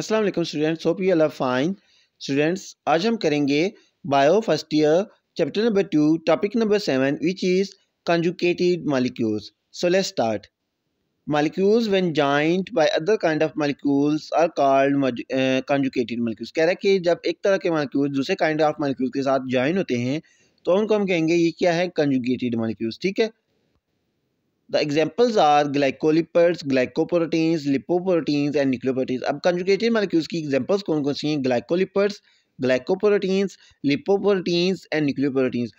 अस्सलाम वालेकुम students hope you all are fine students आज हम करेंगे bio first year chapter number two topic number seven which is conjugated molecules so let start molecules when joined by other kind of molecules are called conjugated molecules कह रहा है कि जब एक तरह के मालिक्यूल दूसरे काइंड ऑफ मालिक्यूल के साथ ज्वाइन होते हैं तो उनको हम कहेंगे ये क्या है कंजुकेटेड मालिक्यूल्स ठीक है The examples are glycolipids, glycoproteins, lipoproteins and nucleoproteins. अब conjugated molecules की examples कौन कौन सी हैं Glycolipids, glycoproteins, lipoproteins and nucleoproteins.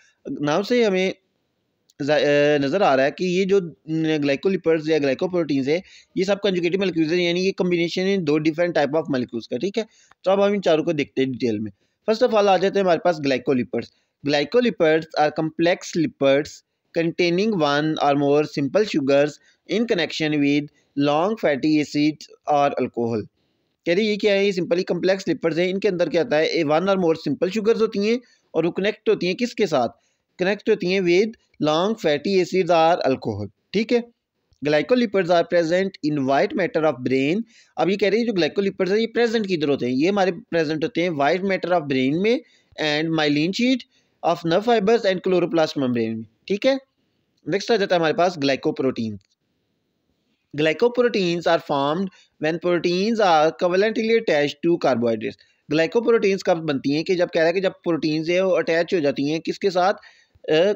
नाव से हमें नज़र आ रहा है कि ये जो ग्लाइकोलिपर्स या ग्लाइकोप्रोटीन्स है ये सब कंजुकेटिव मलिक्यूज है यानी ये कम्बिनेशन है दो डिफरेंट टाइप ऑफ मलिक्यूज का ठीक है तो अब हम इन चारों को देखते हैं डिटेल में फर्स्ट ऑफ ऑल आ जाते हैं हमारे पास glycolipids glycolipids are complex lipids containing one or more simple sugars in connection with long fatty acids or alcohol कह रही ये क्या है ये सिंपली कम्प्लेक्स लिपर्स हैं इनके अंदर क्या आता है ए वन और मोर सिंपल शुगर्स होती हैं और वो कनेक्ट होती हैं किसके साथ कनेक्ट होती हैं with long fatty acid or alcohol ठीक है glycolipids are present in white matter of brain अब ये कह रही है जो ग्लाइकोलिपर्स हैं ये प्रेजेंट किधर होते हैं ये हमारे प्रेजेंट होते हैं वाइट मैटर ऑफ ब्रेन में and myelin sheath of nerve fibres and chloroplast membrane ठीक है नेक्स्ट आ जाता है हमारे पास glycoproteins are are when proteins are covalently attach to carbohydrates glycoproteins कब बनती हैं कि जब कह रहा है कि जब प्रोटीन्स है वो अटैच हो जाती हैं किसके साथ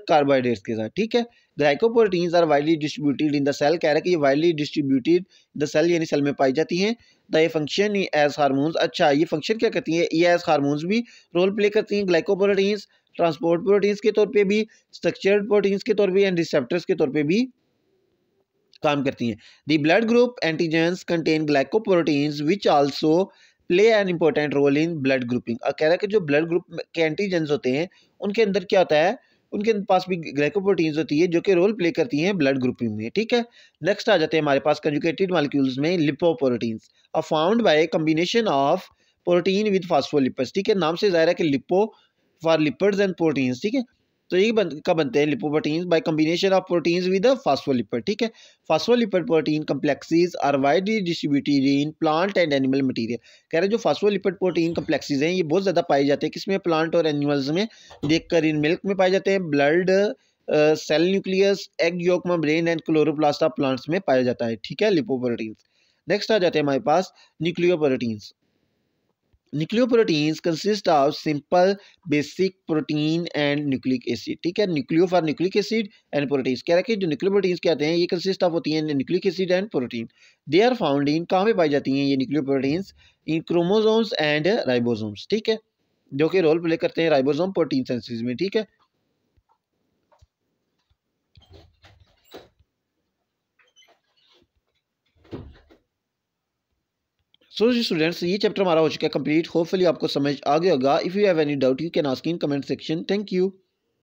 कार्बोहाइड्रेट्स uh, के साथ ठीक है glycoproteins are widely distributed in the cell कह रहा है कि ये वाइडली डिस्ट्रीब्यूटेड द सेल यानी सेल में पाई जाती हैं द ये फंक्शन एज हारमोन्स अच्छा ये फंक्शन क्या करती है ये एज हारमोन्स भी रोल प्ले करती हैं ग्लाइकोप्रोटीन्स ट्रांसपोर्ट प्रोटीन्स के तौर पे भी स्ट्रक्चर्ड प्रोटीन्स के तौर पे एंड रिसेप्टर्स के तौर पे भी काम करती हैं the blood group antigens contain glycoproteins which also play an important role in blood grouping और कह रहा है कि जो ब्लड ग्रुप के एंटीजेंस होते हैं उनके अंदर क्या होता है उनके पास भी ग्लाइकोप्रोटीन्स होती है जो कि रोल प्ले करती हैं ब्लड ग्रुपिंग में ठीक है नेक्स्ट आ जाते हैं हमारे पास कंजुकेटेड मालिक्यूल्स में lipoproteins are formed by combination of protein with phospholipids ठीक है नाम से जाहिर है कि lipo for lipids and proteins ठीक है तो ये बन, कब बनते हैं lipoproteins by combination of proteins with phospholipid ठीक है phospholipid protein complexes are widely distributed in plant and animal material कह रहे हैं जो फास्फोलिपिड प्रोटीन कम्पलेक्सीज हैं ये बहुत ज़्यादा पाए जाते हैं किसमें प्लांट और एनिमल्स में देखकर इन मिल्क में पाए जाते हैं blood cell nucleus egg yolk brain and chloroplast plants में पाया जाता है ठीक है लिपोप्रोटीन्स नेक्स्ट आ जाते हैं हमारे पास nucleoproteins nucleoproteins consist of simple basic protein and nucleic acid ठीक है nucleo for nucleic acid and proteins कह रहा है कि जो न्यूक्लियो प्रोटीन्स कहते हैं ये कंसिस्ट ऑफ होती हैं nucleic acid and protein they are found in कहाँ पर पाई जाती हैं ये nucleoproteins in chromosomes and ribosomes ठीक है जो कि रोल प्ले करते हैं राइबोजोम प्रोटीन सेंसिस में ठीक है सो so, स्टूडेंट्स ये चैप्टर हमारा हो चुका है कंप्लीट होपफुली आपको समझ आ गया होगा if you have any doubt you can ask in comment section thank you